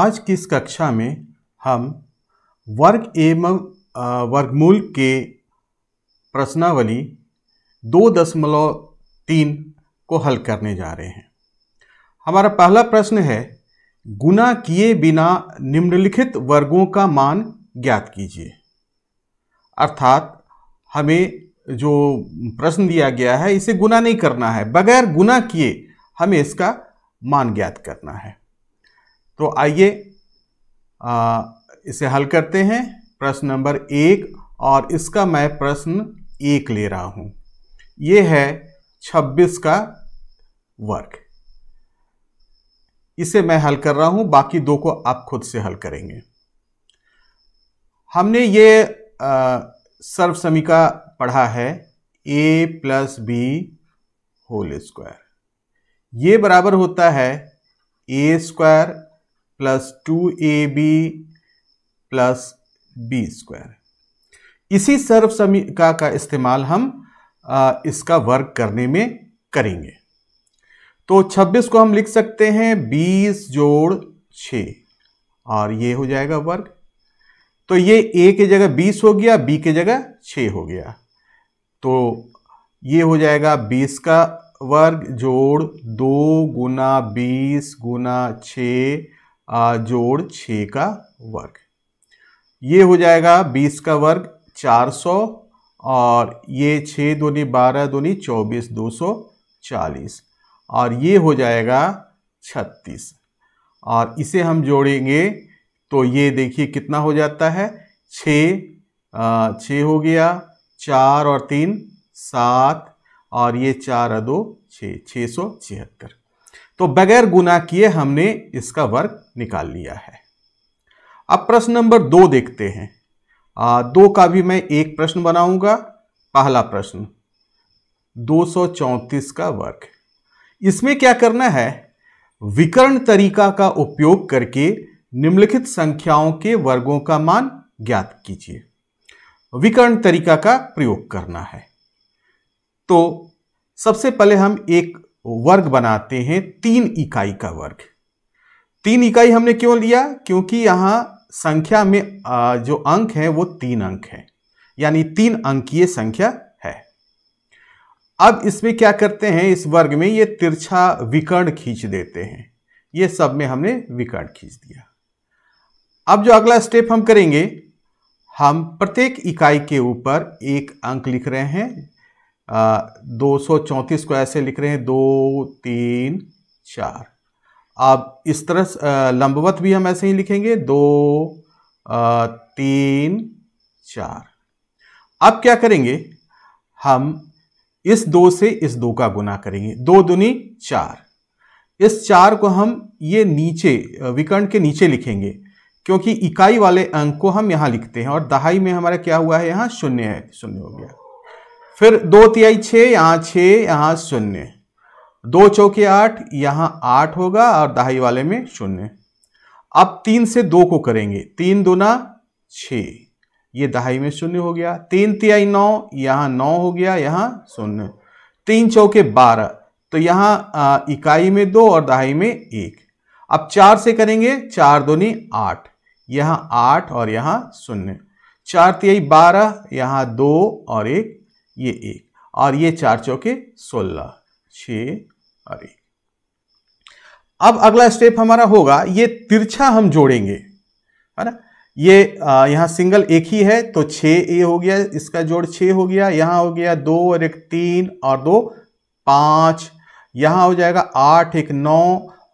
आज की इस कक्षा में हम वर्ग एवं वर्गमूल के प्रश्नावली दो दशमलव तीन को हल करने जा रहे हैं हमारा पहला प्रश्न है गुना किए बिना निम्नलिखित वर्गों का मान ज्ञात कीजिए अर्थात हमें जो प्रश्न दिया गया है इसे गुना नहीं करना है बगैर गुना किए हमें इसका मान ज्ञात करना है तो आइए इसे हल करते हैं प्रश्न नंबर एक और इसका मैं प्रश्न एक ले रहा हूं ये है 26 का वर्ग इसे मैं हल कर रहा हूं बाकी दो को आप खुद से हल करेंगे हमने ये समीका पढ़ा है A plus B whole square ये बराबर होता है A square plus two A B plus B square इसी सर्व समीका का इस्तेमाल हम आ, इसका वर्क करने में करेंगे तो 26 को हम लिख सकते हैं 20 जोड़ 6 और ये हो जाएगा वर्ग तो ये ए के जगह 20 हो गया बी के जगह 6 हो गया तो ये हो जाएगा 20 का वर्ग जोड़ दो गुना बीस गुना छः जोड़ छ का वर्ग ये हो जाएगा बीस का वर्ग चार सौ और ये छः दूनी बारह दूनी चौबीस दो सौ चालीस और ये हो जाएगा छत्तीस और इसे हम जोड़ेंगे तो ये देखिए कितना हो जाता है छ छ हो गया चार और तीन सात और ये चार दो छः छः सौ छिहत्तर तो बगैर गुना किए हमने इसका वर्ग निकाल लिया है अब प्रश्न नंबर दो देखते हैं आ, दो का भी मैं एक प्रश्न बनाऊंगा पहला प्रश्न 234 का वर्ग इसमें क्या करना है विकर्ण तरीका का उपयोग करके निम्नलिखित संख्याओं के वर्गों का मान ज्ञात कीजिए विकर्ण तरीका का प्रयोग करना है तो सबसे पहले हम एक वर्ग बनाते हैं तीन इकाई का वर्ग तीन इकाई हमने क्यों लिया क्योंकि यहाँ संख्या में जो अंक है वो तीन अंक है यानी तीन अंकीय संख्या है अब इसमें क्या करते हैं इस वर्ग में ये तिरछा विकर्ण खींच देते हैं ये सब में हमने विकर्ण खींच दिया अब जो अगला स्टेप हम करेंगे हम प्रत्येक इकाई के ऊपर एक अंक लिख रहे हैं दो सौ चौंतीस को ऐसे लिख रहे हैं दो तीन चार अब इस तरह लंबवत भी हम ऐसे ही लिखेंगे दो आ, तीन चार अब क्या करेंगे हम इस दो से इस दो का गुना करेंगे दो दुनी चार इस चार को हम ये नीचे विकर्ण के नीचे लिखेंगे क्योंकि इकाई वाले अंक को हम यहाँ लिखते हैं और दहाई में हमारा क्या हुआ है यहाँ शून्य है शून्य हो गया फिर दो तिहाई छः यहाँ छः यहाँ शून्य दो चौके आठ यहाँ आठ होगा और दहाई वाले में शून्य अब तीन से दो को करेंगे तीन दूना छ ये दहाई में शून्य हो गया तीन तिहाई नौ यहाँ नौ हो गया यहाँ शून्य तीन चौके बारह तो यहाँ इकाई में दो और दहाई में एक अब चार से करेंगे चार दूनी आठ यहाँ आठ और यहाँ शून्य चार तिहाई बारह यहाँ दो और एक ये एक और ये चार चौके सोलह छ और एक अब अगला स्टेप हमारा होगा ये तिरछा हम जोड़ेंगे है ना ये यहाँ सिंगल एक ही है तो छ ए हो गया इसका जोड़ छ हो गया यहाँ हो गया दो और एक तीन और दो पाँच यहाँ हो जाएगा आठ एक नौ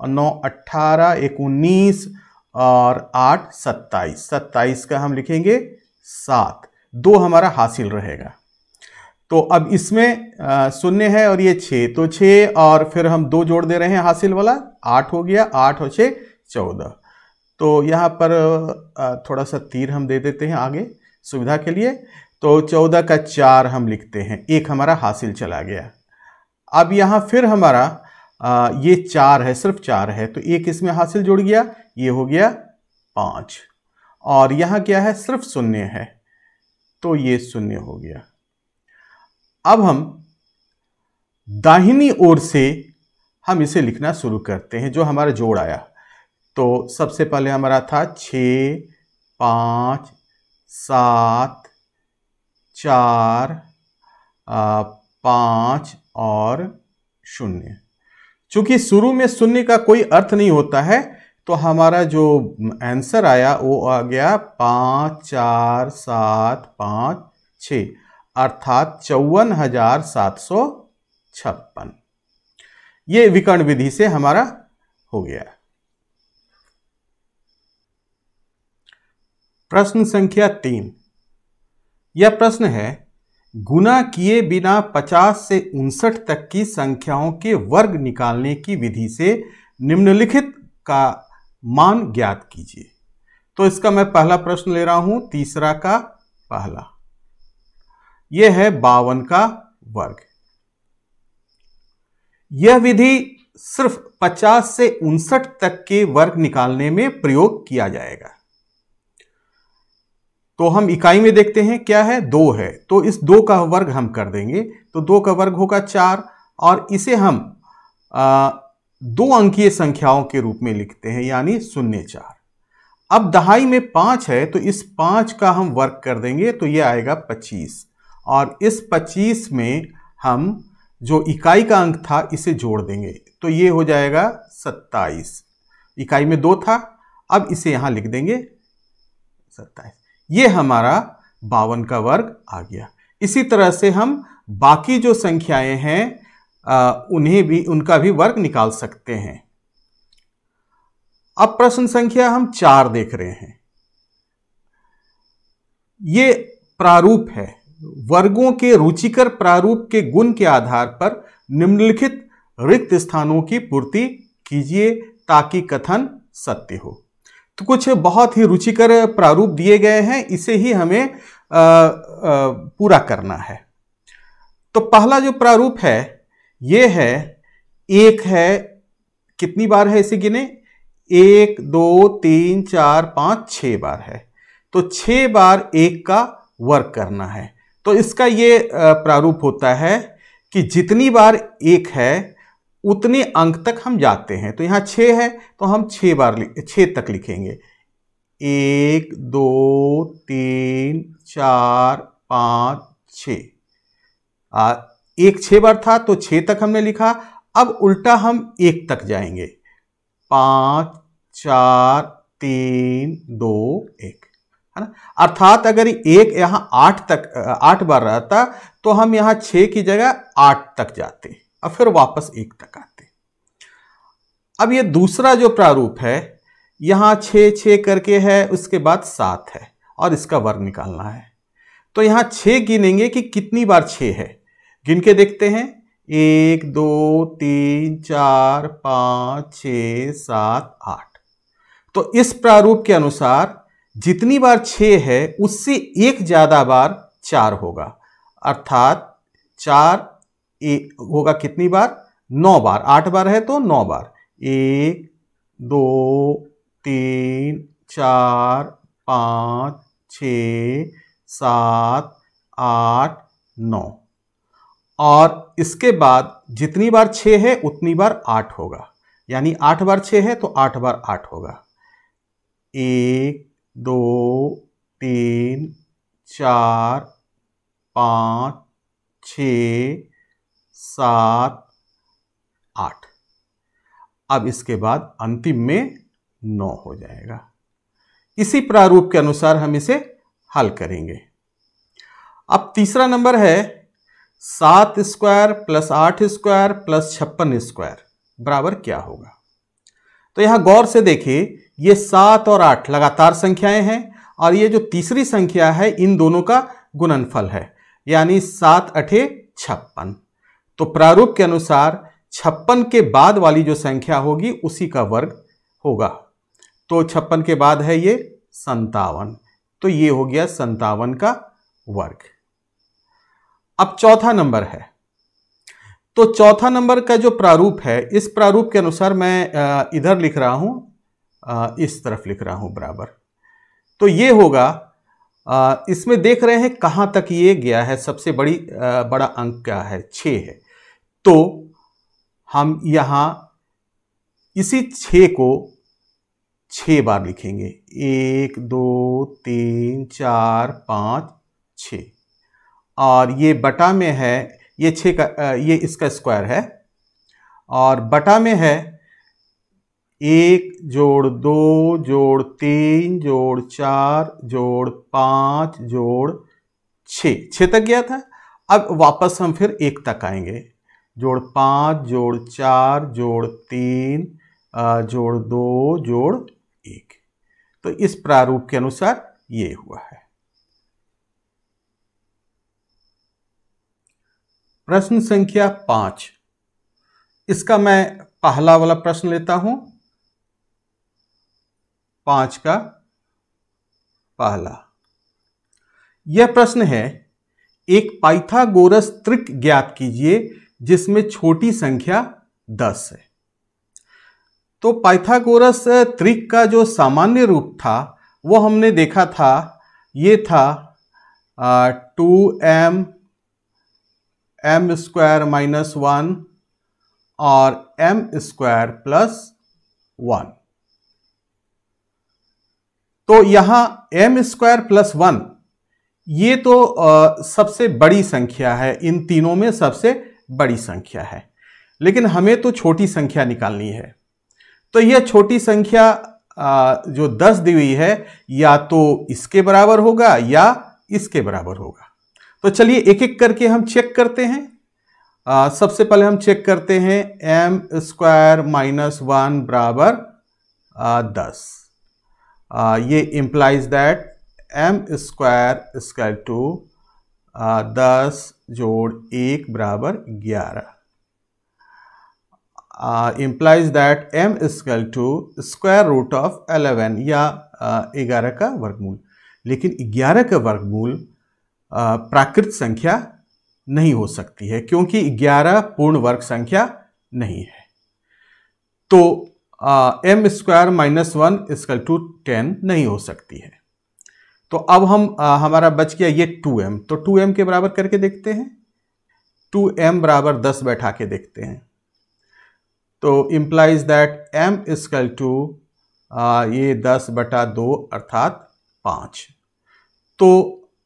और नौ अट्ठारह एक उन्नीस और आठ सत्ताईस सत्ताईस का हम लिखेंगे सात दो हमारा हासिल रहेगा तो अब इसमें शून्य है और ये छः तो छः और फिर हम दो जोड़ दे रहे हैं हासिल वाला आठ हो गया आठ और छः चौदह तो यहाँ पर थोड़ा सा तीर हम दे देते हैं आगे सुविधा के लिए तो चौदह का चार हम लिखते हैं एक हमारा हासिल चला गया अब यहाँ फिर हमारा ये चार है सिर्फ चार है तो एक इसमें हासिल जुड़ गया ये हो गया पाँच और यहाँ क्या है सिर्फ शून्य है तो ये शून्य हो गया अब हम दाहिनी ओर से हम इसे लिखना शुरू करते हैं जो हमारा जोड़ आया तो सबसे पहले हमारा था छ पाँच सात चार पाँच और शून्य चूंकि शुरू में शून्य का कोई अर्थ नहीं होता है तो हमारा जो आंसर आया वो आ गया पाँच चार सात पाँच छः अर्थात चौवन हजार सात सौ छप्पन ये विकर्ण विधि से हमारा हो गया प्रश्न संख्या तीन यह प्रश्न है गुना किए बिना 50 से उनसठ तक की संख्याओं के वर्ग निकालने की विधि से निम्नलिखित का मान ज्ञात कीजिए तो इसका मैं पहला प्रश्न ले रहा हूं तीसरा का पहला यह है बावन का वर्ग यह विधि सिर्फ 50 से उनसठ तक के वर्ग निकालने में प्रयोग किया जाएगा तो हम इकाई में देखते हैं क्या है दो है तो इस दो का वर्ग हम कर देंगे तो दो का वर्ग होगा चार और इसे हम आ, दो अंकीय संख्याओं के रूप में लिखते हैं यानी शून्य चार अब दहाई में पांच है तो इस पांच का हम वर्ग कर देंगे तो यह आएगा पच्चीस और इस 25 में हम जो इकाई का अंक था इसे जोड़ देंगे तो ये हो जाएगा 27 इकाई में दो था अब इसे यहाँ लिख देंगे 27 ये हमारा बावन का वर्ग आ गया इसी तरह से हम बाकी जो संख्याएं हैं आ, उन्हें भी उनका भी वर्ग निकाल सकते हैं अब प्रश्न संख्या हम चार देख रहे हैं ये प्रारूप है वर्गों के रुचिकर प्रारूप के गुण के आधार पर निम्नलिखित रिक्त स्थानों की पूर्ति कीजिए ताकि कथन सत्य हो तो कुछ बहुत ही रुचिकर प्रारूप दिए गए हैं इसे ही हमें आ, आ, पूरा करना है तो पहला जो प्रारूप है ये है एक है कितनी बार है इसे गिने एक दो तीन चार पाँच छः बार है तो छः बार एक का वर्क करना है तो इसका ये प्रारूप होता है कि जितनी बार एक है उतने अंक तक हम जाते हैं तो यहाँ छः है तो हम छः बार छः तक लिखेंगे एक दो तीन चार पाँच छ एक छः बार था तो छः तक हमने लिखा अब उल्टा हम एक तक जाएंगे पाँच चार तीन दो एक है ना अर्थात अगर एक यहाँ आठ तक आठ बार रहता तो हम यहाँ छः की जगह आठ तक जाते और फिर वापस एक तक आते अब ये दूसरा जो प्रारूप है यहाँ छः छः करके है उसके बाद सात है और इसका वर्ग निकालना है तो यहाँ छः गिनेंगे कि कितनी बार छः है गिन के देखते हैं एक दो तीन चार पाँच छ सात आठ तो इस प्रारूप के अनुसार जितनी बार छः है उससे एक ज़्यादा बार चार होगा अर्थात चार ए, होगा कितनी बार नौ बार आठ बार है तो नौ बार एक दो तीन चार पाँच छ सात आठ नौ और इसके बाद जितनी बार छः है उतनी बार आठ होगा यानी आठ बार छ है तो आठ बार आठ होगा एक दो तीन चार पाँच छ सात आठ अब इसके बाद अंतिम में नौ हो जाएगा इसी प्रारूप के अनुसार हम इसे हल करेंगे अब तीसरा नंबर है सात स्क्वायर प्लस आठ स्क्वायर प्लस छप्पन स्क्वायर बराबर क्या होगा तो यहां गौर से देखिए ये सात और आठ लगातार संख्याएं हैं और ये जो तीसरी संख्या है इन दोनों का गुणनफल है यानी सात अठे छप्पन तो प्रारूप के अनुसार छप्पन के बाद वाली जो संख्या होगी उसी का वर्ग होगा तो छप्पन के बाद है ये संतावन तो ये हो गया संतावन का वर्ग अब चौथा नंबर है तो चौथा नंबर का जो प्रारूप है इस प्रारूप के अनुसार मैं इधर लिख रहा हूं इस तरफ लिख रहा हूँ बराबर तो ये होगा इसमें देख रहे हैं कहाँ तक ये गया है सबसे बड़ी बड़ा अंक क्या है छ है तो हम यहाँ इसी छ को छ बार लिखेंगे एक दो तीन चार पाँच छ और ये बटा में है ये छः का ये इसका स्क्वायर है और बटा में है एक जोड़ दो जोड़ तीन जोड़ चार जोड़ पाँच जोड़ छ छः तक गया था अब वापस हम फिर एक तक आएंगे जोड़ पाँच जोड़ चार जोड़ तीन जोड़ दो जोड़ एक तो इस प्रारूप के अनुसार ये हुआ है प्रश्न संख्या पांच इसका मैं पहला वाला प्रश्न लेता हूं पांच का पहला यह प्रश्न है एक पाइथागोरस त्रिक ज्ञात कीजिए जिसमें छोटी संख्या दस है तो पाइथागोरस त्रिक का जो सामान्य रूप था वो हमने देखा था ये था two M M square minus one और एम स्क्वायर प्लस वन तो यहाँ एम स्क्वायर प्लस वन ये तो आ, सबसे बड़ी संख्या है इन तीनों में सबसे बड़ी संख्या है लेकिन हमें तो छोटी संख्या निकालनी है तो यह छोटी संख्या आ, जो दस दी हुई है या तो इसके बराबर होगा या इसके बराबर होगा तो चलिए एक एक करके हम चेक करते हैं आ, सबसे पहले हम चेक करते हैं एम स्क्वायर माइनस वन बराबर दस Uh, ये implies that M square square to दस जोड़ एक बराबर ग्यारह implies that M square to square root of eleven या uh, ग्यारह का वर्गमूल लेकिन ग्यारह का वर्गमूल uh, प्राकृत संख्या नहीं हो सकती है क्योंकि ग्यारह पूर्ण वर्ग संख्या नहीं है तो M square minus one equal to ten नहीं हो सकती है तो अब हम आ, हमारा बच गया ये टू एम तो टू एम के बराबर करके देखते हैं टू एम बराबर दस बैठा के देखते हैं तो implies that M equal to ये दस बटा दो अर्थात पाँच तो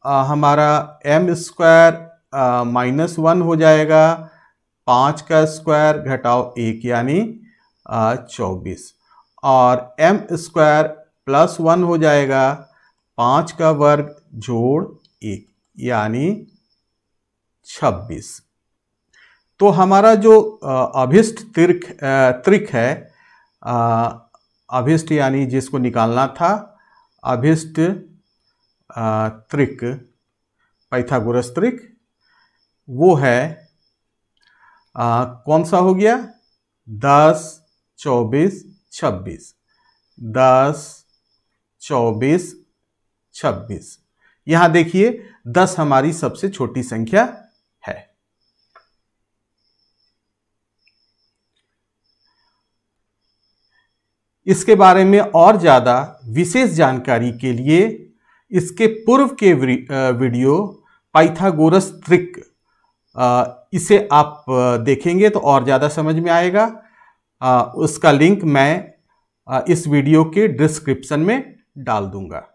आ, हमारा एम स्क्वायर माइनस वन हो जाएगा पाँच का स्क्वायर घटाओ एक यानी चौबीस और एम स्क्वायर प्लस वन हो जाएगा पाँच का वर्ग जोड़ एक यानी छब्बीस तो हमारा जो अभिष्ट त्रिक त्रिक है अभिष्ट यानी जिसको निकालना था अभिष्ट त्रिक पैथागोरस त्रिक वो है आ, कौन सा हो गया दस चौबीस छब्बीस दस चौबीस छब्बीस यहां देखिए दस हमारी सबसे छोटी संख्या है इसके बारे में और ज्यादा विशेष जानकारी के लिए इसके पूर्व के वीडियो पाइथागोरस ट्रिक इसे आप देखेंगे तो और ज्यादा समझ में आएगा उसका लिंक मैं इस वीडियो के डिस्क्रिप्शन में डाल दूंगा